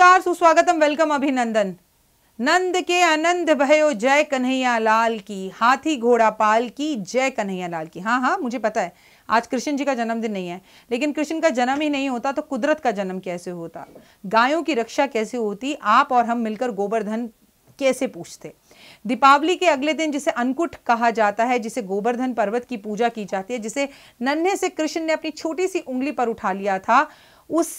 नमस्कार सुस्वागतम वेलकम अभिनंदन नंद के आनंद भयो जय कन्हैया लाल की हाथी घोड़ा पाल की जय कन्हैया लाल की हाँ हाँ मुझे पता है आज कृष्ण जी का जन्मदिन नहीं है लेकिन कृष्ण का जन्म ही नहीं होता तो कुदरत का जन्म कैसे होता गायों की रक्षा कैसे होती आप और हम मिलकर गोवर्धन कैसे पूछते दीपावली के अगले दिन जिसे अंकुट कहा जाता है जिसे गोवर्धन पर्वत की पूजा की जाती है जिसे नन्हे से कृष्ण ने अपनी छोटी सी उंगली पर उठा लिया था उस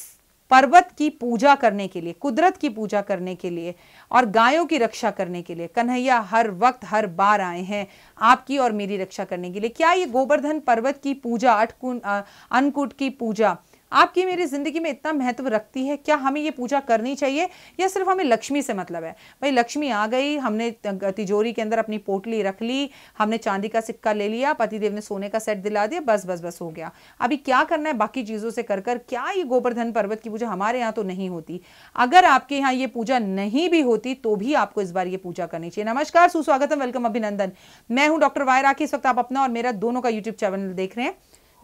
पर्वत की पूजा करने के लिए कुदरत की पूजा करने के लिए और गायों की रक्षा करने के लिए कन्हैया हर वक्त हर बार आए हैं आपकी और मेरी रक्षा करने के लिए क्या ये गोवर्धन पर्वत की पूजा अटकुन अन्नकूट की पूजा आपकी मेरी ज़िंदगी में इतना महत्व रखती है क्या हमें ये पूजा करनी चाहिए या सिर्फ हमें लक्ष्मी से मतलब है भाई लक्ष्मी आ गई हमने तिजोरी के अंदर अपनी पोटली रख ली हमने चांदी का सिक्का ले लिया पतिदेव ने सोने का सेट दिला दिया बस बस बस हो गया अभी क्या करना है बाकी चीज़ों से कर कर क्या ये गोवर्धन पर्वत की पूजा हमारे यहाँ तो नहीं होती अगर आपके यहाँ ये पूजा नहीं भी होती तो भी आपको इस बार ये पूजा करनी चाहिए नमस्कार सुस्वागतम वेलकम अभिनंदन मैं हूँ डॉक्टर वायरा इस वक्त आप अपना और मेरा दोनों का यूट्यूब चैनल देख रहे हैं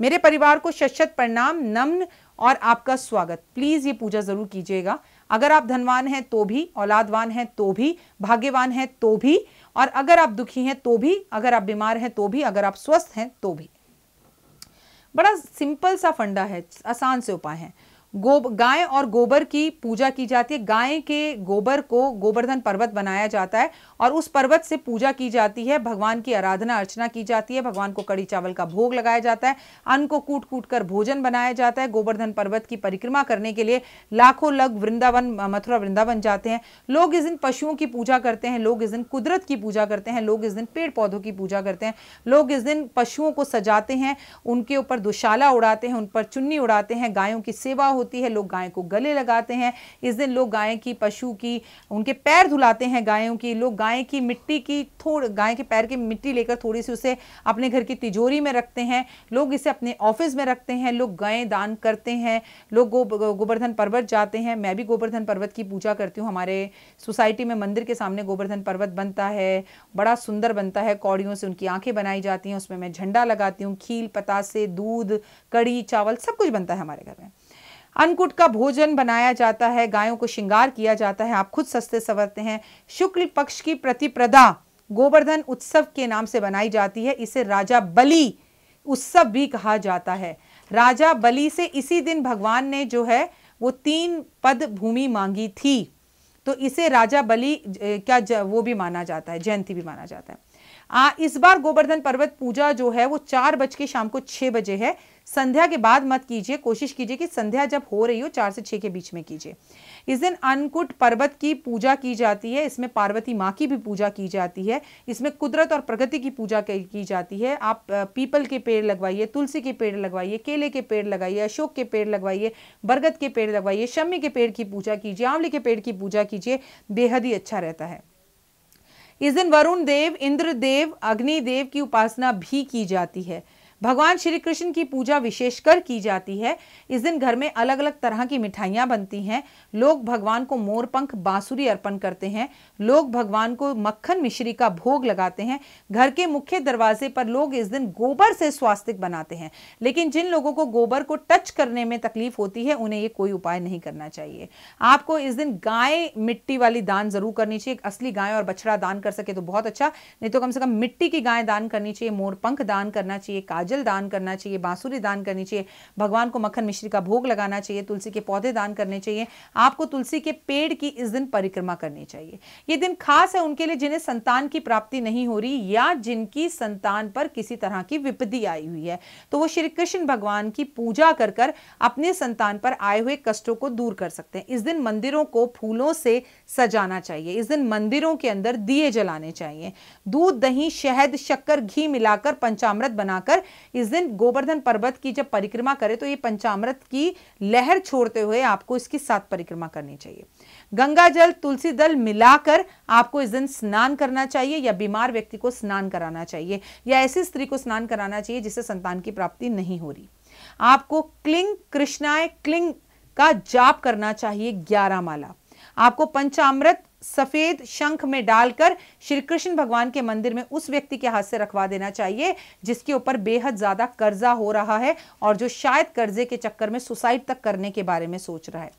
मेरे परिवार को शशत प्रणाम नम्न और आपका स्वागत प्लीज़ ये पूजा ज़रूर कीजिएगा अगर आप धनवान हैं तो भी औलादवान हैं तो भी भाग्यवान हैं तो भी और अगर आप दुखी हैं तो भी अगर आप बीमार हैं तो भी अगर आप स्वस्थ हैं तो भी बड़ा सिंपल सा फंडा है आसान से उपाय है गो गाय और गोबर की पूजा की जाती है गाय के गोबर को गोवर्धन पर्वत बनाया जाता है और उस पर्वत से पूजा की जाती है भगवान की आराधना अर्चना की जाती है भगवान को कड़ी चावल का भोग लगाया जाता है अन्न को कूट कूट कर भोजन बनाया जाता है गोवर्धन पर्वत की परिक्रमा करने के लिए लाखों लग वृंदावन मथुरा वृंदावन जाते हैं लोग इस दिन पशुओं की पूजा करते हैं लोग इस दिन कुदरत की पूजा करते हैं लोग इस दिन पेड़ पौधों की पूजा करते हैं लोग इस दिन पशुओं को सजाते हैं उनके ऊपर दुशाला उड़ाते हैं उन पर चुन्नी उड़ाते हैं गायों की सेवा होती होती है लोग गाय को गले लगाते हैं इस दिन लोग गाय की पशु की उनके पैर धुलाते हैं गायों की लोग गाय की मिट्टी की थोड़ गाय के पैर की मिट्टी लेकर थोड़ी सी उसे अपने घर की तिजोरी में रखते हैं लोग इसे अपने ऑफिस में रखते हैं लोग गाय दान करते हैं लोग गोवर्धन पर्वत जाते हैं मैं भी गोवर्धन पर्वत की पूजा करती हूँ हमारे सोसाइटी में मंदिर के सामने गोवर्धन पर्वत बनता है बड़ा सुंदर बनता है कौड़ियों से उनकी आंखें बनाई जाती हैं उसमें मैं झंडा लगाती हूँ खील पतासे दूध कड़ी चावल सब कुछ बनता है हमारे घर में अन्नकूट का भोजन बनाया जाता है गायों को श्रृंगार किया जाता है आप खुद सस्ते संवरते हैं शुक्ल पक्ष की प्रतिप्रदा गोवर्धन उत्सव के नाम से बनाई जाती है इसे राजा बलि उत्सव भी कहा जाता है राजा बलि से इसी दिन भगवान ने जो है वो तीन पद भूमि मांगी थी तो इसे राजा बलि क्या वो भी माना जाता है जयंती भी माना जाता है आ, इस बार गोवर्धन पर्वत पूजा जो है वो चार बज के शाम को छह बजे है संध्या के बाद मत कीजिए कोशिश कीजिए कि संध्या जब हो रही हो चार से छह के बीच में कीजिए इस दिन अनकुट पर्वत की पूजा की जाती है इसमें पार्वती माँ की भी पूजा की जाती है इसमें कुदरत और प्रगति की पूजा की जाती है आप पीपल के पेड़ लगवाइए तुलसी के पेड़ लगवाइए केले के पेड़ लगाइए अशोक के पेड़ लगवाइए बरगद के पेड़ लगवाइए शमी के पेड़ की पूजा कीजिए आंवले के पेड़ की पूजा कीजिए बेहद ही अच्छा रहता है इस दिन वरुण देव इंद्र देव अग्नि देव की उपासना भी की जाती है भगवान श्री कृष्ण की पूजा विशेषकर की जाती है इस दिन घर में अलग अलग तरह की मिठाइयाँ बनती हैं लोग भगवान को मोरपंख बांसुरी अर्पण करते हैं लोग भगवान को मक्खन मिश्री का भोग लगाते हैं घर के मुख्य दरवाजे पर लोग इस दिन गोबर से स्वास्तिक बनाते हैं लेकिन जिन लोगों को गोबर को टच करने में तकलीफ होती है उन्हें ये कोई उपाय नहीं करना चाहिए आपको इस दिन गाय मिट्टी वाली दान जरूर करनी चाहिए असली गाय और बछड़ा दान कर सके तो बहुत अच्छा नहीं तो कम से कम मिट्टी की गाय दान करनी चाहिए मोरपंख दान करना चाहिए काज काजल दान करना चाहिए बांसुरी दान करनी चाहिए भगवान को मक्खन मिश्री का भोग लगाना चाहिए तुलसी के पौधे दान करने चाहिए आपको तुलसी के पेड़ की इस दिन परिक्रमा करनी चाहिए ये दिन खास है उनके लिए जिन्हें संतान की प्राप्ति नहीं हो रही या जिनकी संतान पर किसी तरह की विपत्ति आई हुई है तो वो श्री कृष्ण भगवान की पूजा कर कर अपने संतान पर आए हुए कष्टों को दूर कर सकते हैं इस दिन मंदिरों को फूलों से सजाना चाहिए इस दिन मंदिरों के अंदर दिए जलाने चाहिए दूध दही शहद शक्कर घी मिलाकर पंचामृत बनाकर इस दिन गोवर्धन पर्वत की जब परिक्रमा करें तो ये पंचामृत की लहर छोड़ते हुए आपको इसकी सात परिक्रमा करनी चाहिए गंगा जल तुलसी दल मिलाकर आपको इस दिन स्नान करना चाहिए या बीमार व्यक्ति को स्नान कराना चाहिए या ऐसी स्त्री को स्नान कराना चाहिए जिससे संतान की प्राप्ति नहीं हो रही आपको क्लिंग कृष्णाय क्लिंग का जाप करना चाहिए ग्यारह माला आपको पंचामृत सफेद शंख में डालकर श्री कृष्ण भगवान के मंदिर में उस व्यक्ति के हाथ से रखवा देना चाहिए जिसके ऊपर बेहद ज्यादा कर्जा हो रहा है और जो शायद कर्जे के चक्कर में सुसाइड तक करने के बारे में सोच रहा है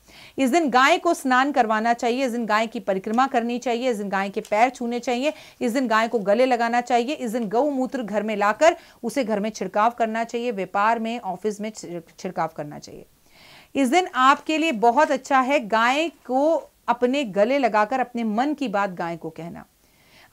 इस दिन गाय को स्नान करवाना चाहिए इस दिन गाय की परिक्रमा करनी चाहिए इस दिन गाय के पैर छूने चाहिए इस दिन गाय को गले लगाना चाहिए इस दिन गौमूत्र घर में लाकर उसे घर में छिड़काव करना चाहिए व्यापार में ऑफिस में छिड़काव करना चाहिए इस दिन आपके लिए बहुत अच्छा है गाय को अपने गले लगाकर अपने मन की बात गाय को कहना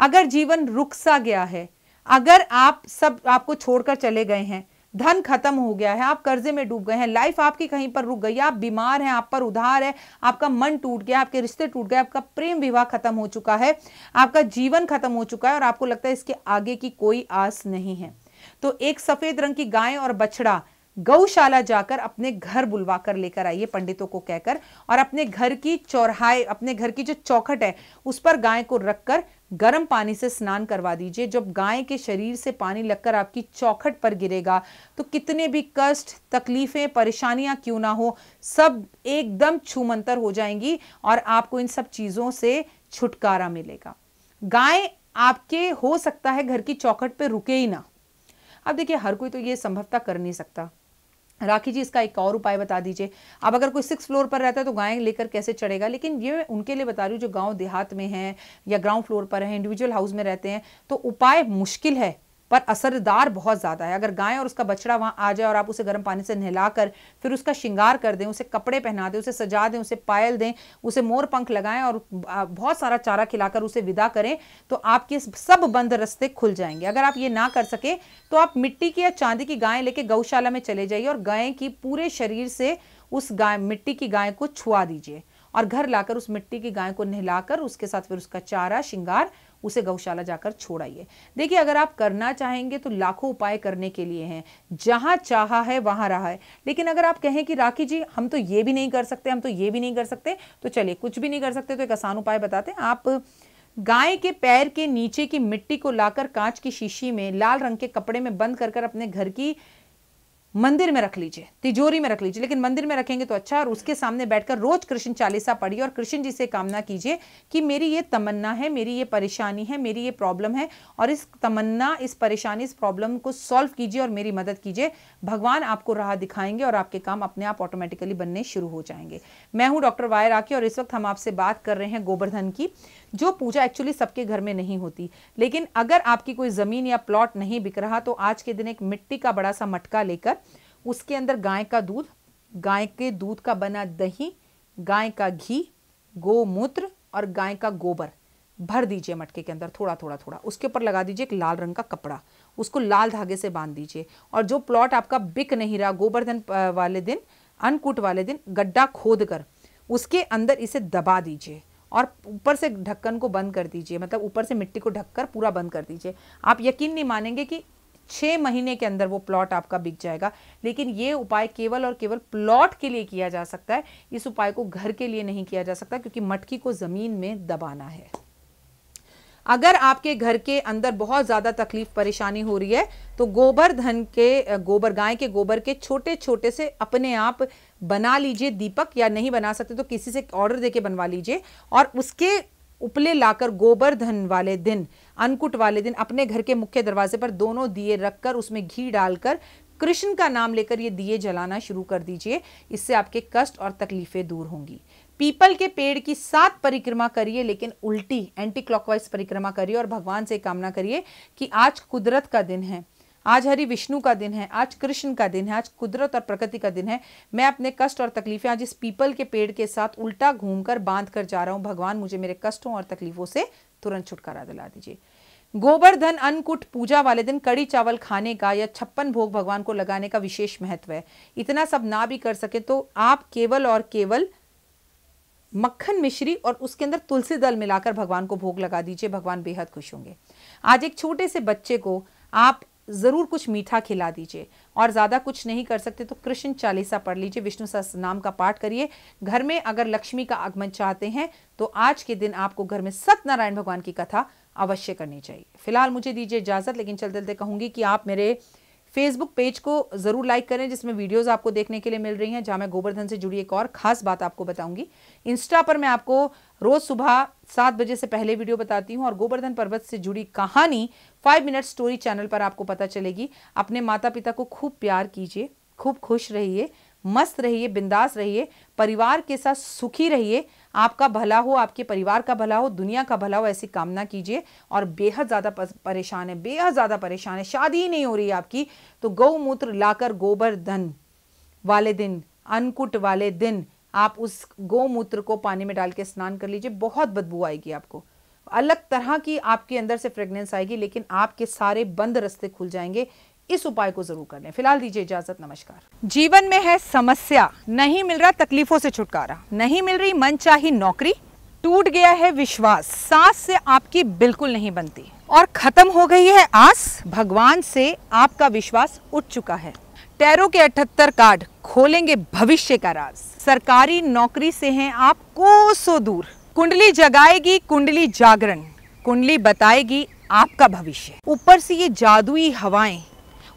अगर जीवन रुक सा गया है अगर आप सब आपको छोड़कर चले गए हैं धन खत्म हो गया है आप कर्जे में डूब गए हैं लाइफ आपकी कहीं पर रुक गई आप बीमार हैं आप पर उधार है आपका मन टूट गया आपके रिश्ते टूट गए आपका प्रेम विवाह खत्म हो चुका है आपका जीवन खत्म हो चुका है और आपको लगता है इसके आगे की कोई आस नहीं है तो एक सफेद रंग की गाय और बछड़ा गौशाला जाकर अपने घर बुलवा कर लेकर आइए पंडितों को कहकर और अपने घर की चौराहे अपने घर की जो चौखट है उस पर गाय को रखकर गर्म पानी से स्नान करवा दीजिए जब गाय के शरीर से पानी लगकर आपकी चौखट पर गिरेगा तो कितने भी कष्ट तकलीफें परेशानियां क्यों ना हो सब एकदम छूमंतर हो जाएंगी और आपको इन सब चीज़ों से छुटकारा मिलेगा गाय आपके हो सकता है घर की चौखट पर रुके ही ना अब देखिए हर कोई तो ये संभवता कर नहीं सकता राखी जी इसका एक और उपाय बता दीजिए अब अगर कोई सिक्स फ्लोर पर रहता है तो गायें लेकर कैसे चढ़ेगा लेकिन ये उनके लिए बता रही हूँ जो गांव देहात में हैं या ग्राउंड फ्लोर पर हैं इंडिविजुअल हाउस में रहते हैं तो उपाय मुश्किल है पर असरदार बहुत ज़्यादा है अगर गाय और उसका बछड़ा वहाँ आ जाए और आप उसे गर्म पानी से नहलाकर फिर उसका श्रृंगार कर दें उसे कपड़े पहना दें उसे सजा दें उसे पायल दें उसे मोर पंख लगाएं और बहुत सारा चारा खिलाकर उसे विदा करें तो आपके सब बंद रस्ते खुल जाएंगे अगर आप ये ना कर सके तो आप मिट्टी की या चांदी की गायें लेके गौशाला में चले जाइए और गाय की पूरे शरीर से उस गाय मिट्टी की गाय को छुआ दीजिए और घर लाकर उस मिट्टी की गाय को नहलाकर उसके साथ फिर उसका चारा श्रृंगार उसे गौशाला जाकर छोड़ाइए देखिए अगर आप करना चाहेंगे तो लाखों उपाय करने के लिए हैं जहां चाहा है वहां रहा है लेकिन अगर आप कहें कि राखी जी हम तो ये भी नहीं कर सकते हम तो ये भी नहीं कर सकते तो चलिए कुछ भी नहीं कर सकते तो एक आसान उपाय बताते हैं आप गाय के पैर के नीचे की मिट्टी को लाकर कांच की शीशी में लाल रंग के कपड़े में बंद कर अपने घर की मंदिर में रख लीजिए तिजोरी में रख लीजिए लेकिन मंदिर में रखेंगे तो अच्छा और उसके सामने बैठकर रोज कृष्ण चालीसा पढ़िए और कृष्ण जी से कामना कीजिए कि मेरी ये तमन्ना है मेरी ये परेशानी है मेरी ये प्रॉब्लम है और इस तमन्ना इस परेशानी इस प्रॉब्लम को सॉल्व कीजिए और मेरी मदद कीजिए भगवान आपको राह दिखाएंगे और आपके काम अपने आप ऑटोमेटिकली बनने शुरू हो जाएंगे मैं हूँ डॉक्टर वायर आके और इस वक्त हम आपसे बात कर रहे हैं गोवर्धन की जो पूजा एक्चुअली सबके घर में नहीं होती लेकिन अगर आपकी कोई ज़मीन या प्लॉट नहीं बिक रहा तो आज के दिन एक मिट्टी का बड़ा सा मटका लेकर उसके अंदर गाय का दूध गाय के दूध का बना दही गाय का घी गोमूत्र और गाय का गोबर भर दीजिए मटके के अंदर थोड़ा थोड़ा थोड़ा उसके ऊपर लगा दीजिए एक लाल रंग का कपड़ा उसको लाल धागे से बांध दीजिए और जो प्लॉट आपका बिक नहीं रहा गोवर्धन वाले दिन अनकूट वाले दिन गड्ढा खोद कर उसके अंदर इसे दबा दीजिए और ऊपर से ढक्कन को बंद कर दीजिए मतलब ऊपर से मिट्टी को ढककर पूरा बंद कर दीजिए आप यकीन नहीं मानेंगे कि छः महीने के अंदर वो प्लॉट आपका बिक जाएगा लेकिन ये उपाय केवल और केवल प्लॉट के लिए किया जा सकता है इस उपाय को घर के लिए नहीं किया जा सकता क्योंकि मटकी को ज़मीन में दबाना है अगर आपके घर के अंदर बहुत ज़्यादा तकलीफ परेशानी हो रही है तो गोबर धन के गोबर गाय के गोबर के छोटे छोटे से अपने आप बना लीजिए दीपक या नहीं बना सकते तो किसी से ऑर्डर देके बनवा लीजिए और उसके उपले लाकर गोबर धन वाले दिन अनकुट वाले दिन अपने घर के मुख्य दरवाजे पर दोनों दिए रखकर उसमें घी डालकर कृष्ण का नाम लेकर ये दिए जलाना शुरू कर दीजिए इससे आपके कष्ट और तकलीफ़ें दूर होंगी पीपल के पेड़ की सात परिक्रमा करिए लेकिन उल्टी एंटी क्लॉकवाइज परिक्रमा करिए और भगवान से कामना करिए कि आज कुदरत का दिन है आज हरि विष्णु का दिन है आज कृष्ण का दिन है आज कुदरत और प्रकृति का दिन है मैं अपने कष्ट और तकलीफें आज इस पीपल के पेड़ के साथ उल्टा घूमकर बांध कर जा रहा हूँ भगवान मुझे मेरे कष्टों और तकलीफों से तुरंत छुटकारा दिला दीजिए गोवर्धन अन्नकूट पूजा वाले दिन कड़ी चावल खाने का या छप्पन भोग भगवान को लगाने का विशेष महत्व है इतना सब ना भी कर सके तो आप केवल और केवल मक्खन मिश्री और उसके अंदर तुलसी दल मिलाकर भगवान को भोग लगा दीजिए भगवान बेहद खुश होंगे आज एक छोटे से बच्चे को आप ज़रूर कुछ मीठा खिला दीजिए और ज़्यादा कुछ नहीं कर सकते तो कृष्ण चालीसा पढ़ लीजिए विष्णु सहस नाम का पाठ करिए घर में अगर लक्ष्मी का आगमन चाहते हैं तो आज के दिन आपको घर में सत्यनारायण भगवान की कथा अवश्य करनी चाहिए फिलहाल मुझे दीजिए इजाज़त लेकिन चलते चलते कहूंगी कि आप मेरे फेसबुक पेज को ज़रूर लाइक करें जिसमें वीडियोस आपको देखने के लिए मिल रही हैं जहां मैं गोवर्धन से जुड़ी एक और खास बात आपको बताऊंगी इंस्टा पर मैं आपको रोज़ सुबह सात बजे से पहले वीडियो बताती हूँ और गोवर्धन पर्वत से जुड़ी कहानी फाइव मिनट स्टोरी चैनल पर आपको पता चलेगी अपने माता पिता को खूब प्यार कीजिए खूब खुश रहिए मस्त रहिए बिंदास रहिए परिवार के साथ सुखी रहिए आपका भला हो आपके परिवार का भला हो दुनिया का भला हो ऐसी कामना कीजिए और बेहद ज़्यादा परेशान है बेहद ज़्यादा परेशान है शादी ही नहीं हो रही आपकी तो गौमूत्र लाकर गोबर धन वाले दिन अनकुट वाले दिन आप उस गौमूत्र को पानी में डाल के स्नान कर लीजिए बहुत बदबू आएगी आपको अलग तरह की आपके अंदर से प्रेगनेंस आएगी लेकिन आपके सारे बंद रास्ते खुल जाएंगे इस उपाय को जरूर करने फिलहाल दीजिए इजाजत नमस्कार जीवन में है समस्या नहीं मिल रहा तकलीफों से छुटकारा नहीं मिल रही मन चाहिए नौकरी टूट गया है विश्वास सांस से आपकी बिल्कुल नहीं बनती और खत्म हो गई है आस भगवान से आपका विश्वास उठ चुका है टैरो के अठहत्तर कार्ड खोलेंगे भविष्य का राज सरकारी नौकरी से हैं आप कोसों दूर कुंडली जगाएगी कुंडली जागरण कुंडली बताएगी आपका भविष्य ऊपर से ये जादुई हवाएं